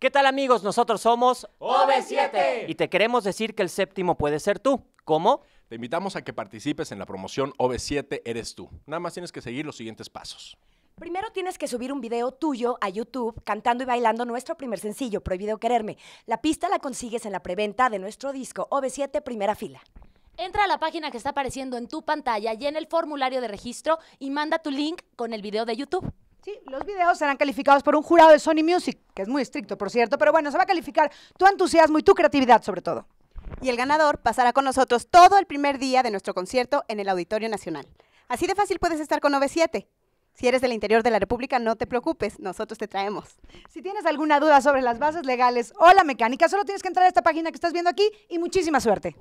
¿Qué tal amigos? Nosotros somos ob 7 y te queremos decir que el séptimo puede ser tú. ¿Cómo? Te invitamos a que participes en la promoción ob 7 Eres tú. Nada más tienes que seguir los siguientes pasos. Primero tienes que subir un video tuyo a YouTube cantando y bailando nuestro primer sencillo, Prohibido Quererme. La pista la consigues en la preventa de nuestro disco ob 7 Primera Fila. Entra a la página que está apareciendo en tu pantalla y en el formulario de registro y manda tu link con el video de YouTube. Sí, los videos serán calificados por un jurado de Sony Music, que es muy estricto, por cierto, pero bueno, se va a calificar tu entusiasmo y tu creatividad sobre todo. Y el ganador pasará con nosotros todo el primer día de nuestro concierto en el Auditorio Nacional. Así de fácil puedes estar con 97. Si eres del interior de la República, no te preocupes, nosotros te traemos. Si tienes alguna duda sobre las bases legales o la mecánica, solo tienes que entrar a esta página que estás viendo aquí y muchísima suerte.